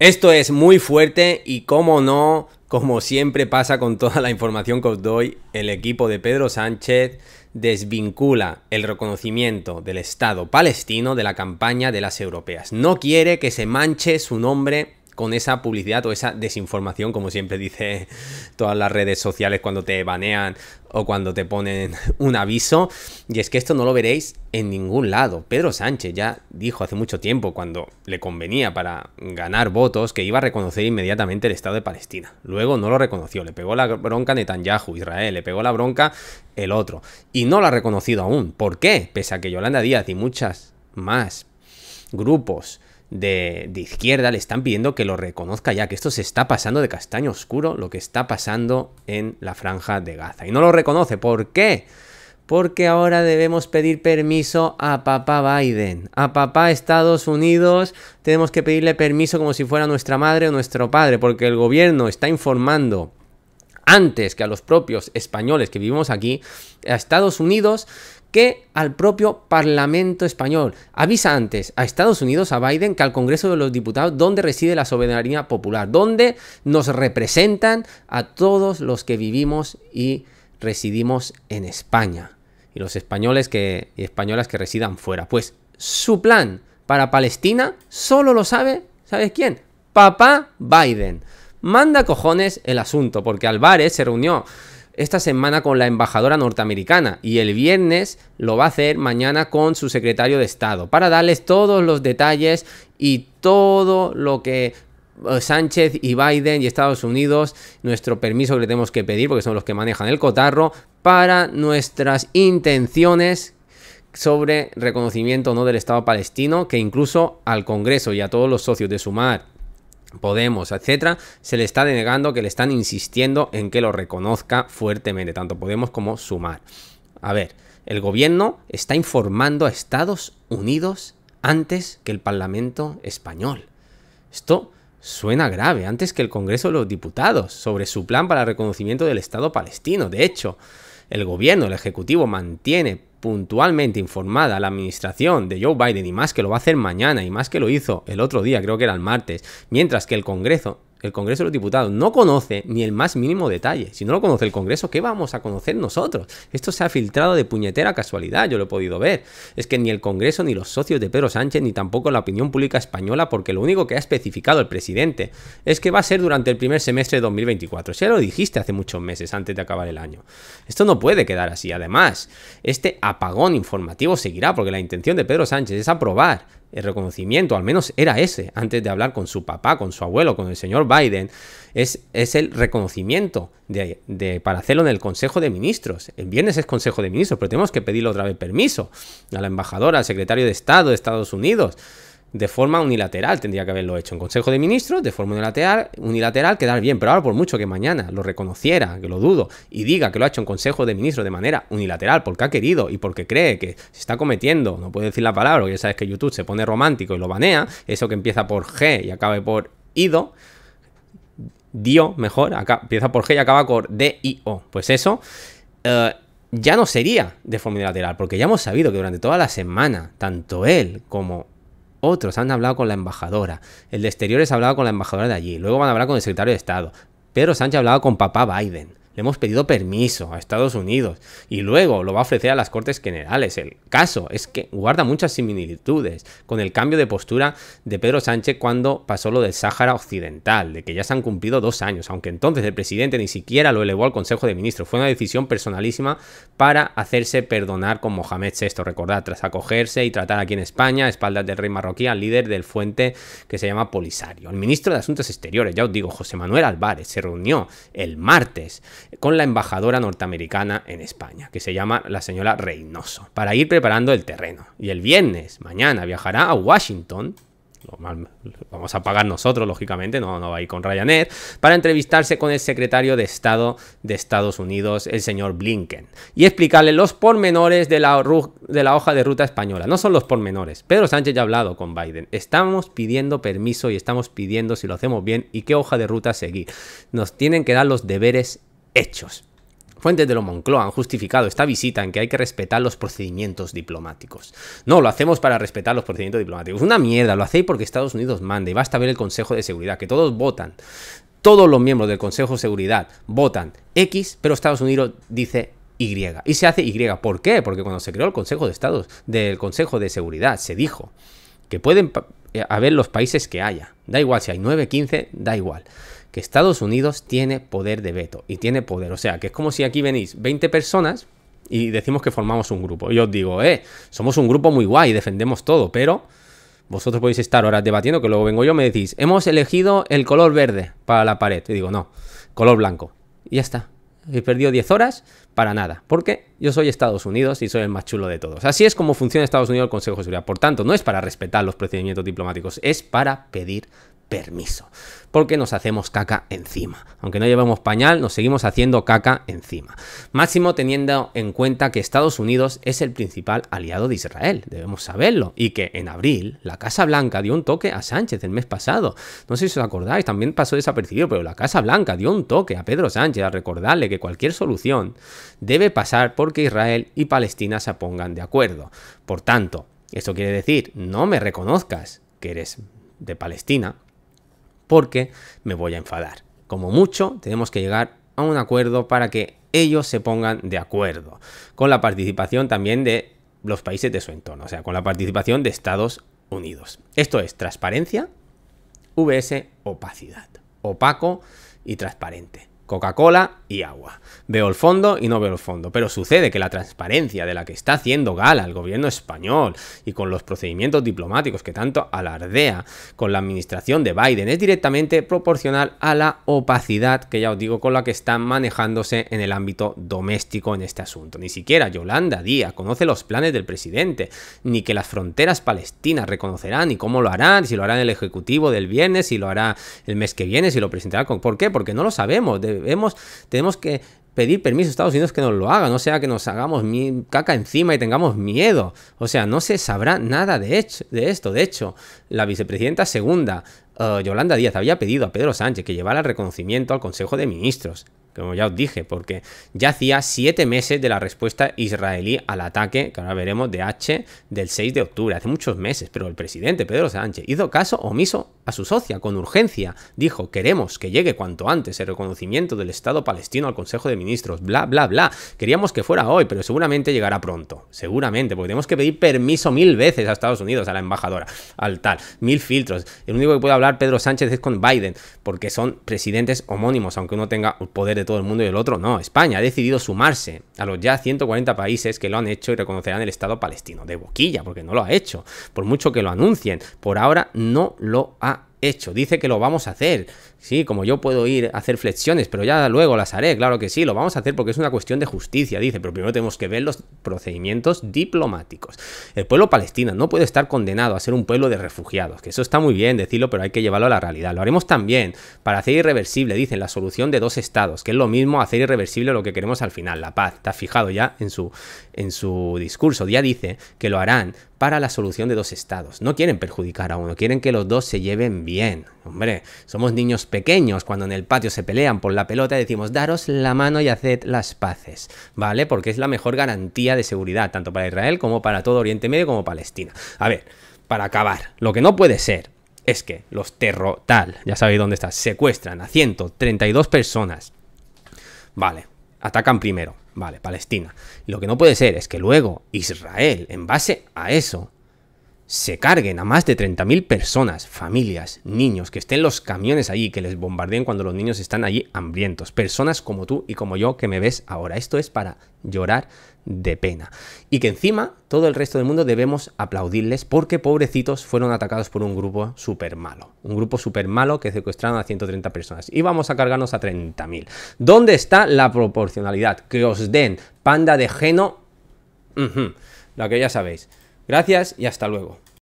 Esto es muy fuerte y como no, como siempre pasa con toda la información que os doy, el equipo de Pedro Sánchez desvincula el reconocimiento del Estado palestino de la campaña de las europeas. No quiere que se manche su nombre con esa publicidad o esa desinformación, como siempre dice todas las redes sociales cuando te banean o cuando te ponen un aviso. Y es que esto no lo veréis en ningún lado. Pedro Sánchez ya dijo hace mucho tiempo, cuando le convenía para ganar votos, que iba a reconocer inmediatamente el Estado de Palestina. Luego no lo reconoció, le pegó la bronca Netanyahu, Israel, le pegó la bronca el otro. Y no lo ha reconocido aún. ¿Por qué? Pese a que Yolanda Díaz y muchas más grupos de, izquierda le están pidiendo que lo reconozca ya, que esto se está pasando de castaño oscuro, lo que está pasando en la franja de Gaza. Y no lo reconoce. ¿Por qué? Porque ahora debemos pedir permiso a papá Biden, a papá Estados Unidos, tenemos que pedirle permiso como si fuera nuestra madre o nuestro padre, porque el gobierno está informando antes que a los propios españoles que vivimos aquí, a Estados Unidos, que al propio Parlamento español. Avisa antes a Estados Unidos, a Biden, que al Congreso de los Diputados, donde reside la soberanía popular, donde nos representan a todos los que vivimos y residimos en España. Y los españoles que, y españolas que residan fuera. Pues su plan para Palestina solo lo sabe, ¿sabes quién? Papá Biden. Manda cojones el asunto, porque Álvarez se reunió esta semana con la embajadora norteamericana y el viernes lo va a hacer mañana con su secretario de Estado para darles todos los detalles y todo lo que eh, Sánchez y Biden y Estados Unidos, nuestro permiso que le tenemos que pedir porque son los que manejan el cotarro, para nuestras intenciones sobre reconocimiento no del Estado palestino, que incluso al Congreso y a todos los socios de Sumar, Podemos, etcétera, se le está denegando que le están insistiendo en que lo reconozca fuertemente, tanto Podemos como Sumar. A ver, el gobierno está informando a Estados Unidos antes que el Parlamento español. Esto suena grave, antes que el Congreso de los Diputados, sobre su plan para el reconocimiento del Estado palestino. De hecho, el gobierno, el Ejecutivo, mantiene puntualmente informada la administración de Joe Biden y más que lo va a hacer mañana y más que lo hizo el otro día, creo que era el martes, mientras que el Congreso el Congreso de los Diputados no conoce ni el más mínimo detalle. Si no lo conoce el Congreso, ¿qué vamos a conocer nosotros? Esto se ha filtrado de puñetera casualidad, yo lo he podido ver. Es que ni el Congreso, ni los socios de Pedro Sánchez, ni tampoco la opinión pública española, porque lo único que ha especificado el presidente es que va a ser durante el primer semestre de 2024. Ya lo dijiste hace muchos meses antes de acabar el año. Esto no puede quedar así. Además, este apagón informativo seguirá porque la intención de Pedro Sánchez es aprobar el reconocimiento, al menos era ese, antes de hablar con su papá, con su abuelo, con el señor Biden, es, es el reconocimiento de, de, para hacerlo en el Consejo de Ministros. El viernes es Consejo de Ministros, pero tenemos que pedirle otra vez permiso a la embajadora, al secretario de Estado de Estados Unidos de forma unilateral tendría que haberlo hecho en Consejo de Ministros, de forma unilateral, unilateral quedar bien, pero ahora por mucho que mañana lo reconociera, que lo dudo, y diga que lo ha hecho en Consejo de Ministros de manera unilateral, porque ha querido y porque cree que se está cometiendo, no puede decir la palabra, porque ya sabes que YouTube se pone romántico y lo banea, eso que empieza por G y acabe por ido, dio mejor, acá, empieza por G y acaba por D-I-O, pues eso... Eh, ya no sería de forma unilateral, porque ya hemos sabido que durante toda la semana, tanto él como otros han hablado con la embajadora. El de exteriores ha hablado con la embajadora de allí. Luego van a hablar con el secretario de Estado. Pedro Sánchez ha hablado con papá Biden hemos pedido permiso a Estados Unidos y luego lo va a ofrecer a las Cortes Generales. El caso es que guarda muchas similitudes con el cambio de postura de Pedro Sánchez cuando pasó lo del Sáhara Occidental, de que ya se han cumplido dos años, aunque entonces el presidente ni siquiera lo elevó al Consejo de Ministros. Fue una decisión personalísima para hacerse perdonar con Mohamed VI, recordad, tras acogerse y tratar aquí en España, a espaldas del rey marroquí, al líder del fuente que se llama Polisario. El ministro de Asuntos Exteriores, ya os digo, José Manuel Álvarez, se reunió el martes con la embajadora norteamericana en España, que se llama la señora Reynoso, para ir preparando el terreno. Y el viernes, mañana, viajará a Washington vamos a pagar nosotros, lógicamente, no, no va a ir con Ryanair, para entrevistarse con el secretario de Estado de Estados Unidos, el señor Blinken, y explicarle los pormenores de la, de la hoja de ruta española. No son los pormenores. Pedro Sánchez ya ha hablado con Biden. Estamos pidiendo permiso y estamos pidiendo si lo hacemos bien y qué hoja de ruta seguir. Nos tienen que dar los deberes hechos. Fuentes de lo Moncloa han justificado esta visita en que hay que respetar los procedimientos diplomáticos. No, lo hacemos para respetar los procedimientos diplomáticos. Una mierda, lo hacéis porque Estados Unidos manda y basta ver el Consejo de Seguridad, que todos votan. Todos los miembros del Consejo de Seguridad votan X, pero Estados Unidos dice Y. Y se hace Y. ¿Por qué? Porque cuando se creó el Consejo de Estados, del Consejo de Seguridad, se dijo que pueden eh, haber los países que haya. Da igual si hay 9, 15, da igual que Estados Unidos tiene poder de veto y tiene poder. O sea, que es como si aquí venís 20 personas y decimos que formamos un grupo. Y os digo, eh, somos un grupo muy guay, defendemos todo, pero vosotros podéis estar horas debatiendo, que luego vengo yo, me decís, hemos elegido el color verde para la pared. Y digo, no, color blanco. Y ya está. He perdido 10 horas para nada, porque yo soy Estados Unidos y soy el más chulo de todos. Así es como funciona Estados Unidos el Consejo de Seguridad. Por tanto, no es para respetar los procedimientos diplomáticos, es para pedir permiso. Porque nos hacemos caca encima. Aunque no llevamos pañal, nos seguimos haciendo caca encima. Máximo teniendo en cuenta que Estados Unidos es el principal aliado de Israel. Debemos saberlo. Y que en abril la Casa Blanca dio un toque a Sánchez el mes pasado. No sé si os acordáis, también pasó desapercibido, pero la Casa Blanca dio un toque a Pedro Sánchez a recordarle que cualquier solución debe pasar porque Israel y Palestina se pongan de acuerdo. Por tanto, eso quiere decir, no me reconozcas que eres de Palestina, porque me voy a enfadar. Como mucho, tenemos que llegar a un acuerdo para que ellos se pongan de acuerdo, con la participación también de los países de su entorno, o sea, con la participación de Estados Unidos. Esto es transparencia, VS opacidad, opaco y transparente. Coca-Cola y agua. Veo el fondo y no veo el fondo. Pero sucede que la transparencia de la que está haciendo gala el gobierno español y con los procedimientos diplomáticos que tanto alardea con la administración de Biden es directamente proporcional a la opacidad que ya os digo con la que están manejándose en el ámbito doméstico en este asunto. Ni siquiera Yolanda Díaz conoce los planes del presidente, ni que las fronteras palestinas reconocerán, ni cómo lo harán, si lo harán el Ejecutivo del viernes, si lo hará el mes que viene, si lo presentará con... ¿Por qué? Porque no lo sabemos. De tenemos que pedir permiso a Estados Unidos que nos lo haga, no sea que nos hagamos caca encima y tengamos miedo. O sea, no se sabrá nada de, de esto. De hecho, la vicepresidenta segunda, eh, Yolanda Díaz, había pedido a Pedro Sánchez que llevara el reconocimiento al Consejo de Ministros como ya os dije, porque ya hacía siete meses de la respuesta israelí al ataque, que ahora veremos, de H del 6 de octubre, hace muchos meses, pero el presidente Pedro Sánchez hizo caso omiso a su socia con urgencia, dijo, queremos que llegue cuanto antes el reconocimiento del Estado palestino al Consejo de Ministros, bla, bla, bla, queríamos que fuera hoy, pero seguramente llegará pronto, seguramente, porque tenemos que pedir permiso mil veces a Estados Unidos, a la embajadora, al tal, mil filtros, el único que puede hablar Pedro Sánchez es con Biden, porque son presidentes homónimos, aunque uno tenga poder de todo el mundo y el otro no. España ha decidido sumarse a los ya 140 países que lo han hecho y reconocerán el Estado palestino. De boquilla, porque no lo ha hecho. Por mucho que lo anuncien, por ahora no lo ha hecho. Dice que lo vamos a hacer. Sí, como yo puedo ir a hacer flexiones, pero ya luego las haré, claro que sí, lo vamos a hacer porque es una cuestión de justicia, dice, pero primero tenemos que ver los procedimientos diplomáticos. El pueblo palestino no puede estar condenado a ser un pueblo de refugiados, que eso está muy bien decirlo, pero hay que llevarlo a la realidad. Lo haremos también para hacer irreversible, dicen, la solución de dos estados, que es lo mismo hacer irreversible lo que queremos al final, la paz. Está fijado ya en su, en su discurso, ya dice que lo harán para la solución de dos estados. No quieren perjudicar a uno, quieren que los dos se lleven bien. Hombre, somos niños pequeños, cuando en el patio se pelean por la pelota decimos daros la mano y haced las paces, ¿vale? Porque es la mejor garantía de seguridad, tanto para Israel como para todo Oriente Medio como Palestina. A ver, para acabar, lo que no puede ser es que los terror... tal, ya sabéis dónde está, secuestran a 132 personas. Vale, atacan primero, vale, Palestina. Lo que no puede ser es que luego Israel, en base a eso, se carguen a más de 30.000 personas, familias, niños, que estén los camiones allí, que les bombardeen cuando los niños están allí hambrientos, personas como tú y como yo que me ves ahora. Esto es para llorar de pena. Y que encima todo el resto del mundo debemos aplaudirles porque pobrecitos fueron atacados por un grupo súper malo. Un grupo súper malo que secuestraron a 130 personas. Y vamos a cargarnos a 30.000. ¿Dónde está la proporcionalidad? Que os den panda de geno. Lo que ya sabéis. Gracias y hasta luego.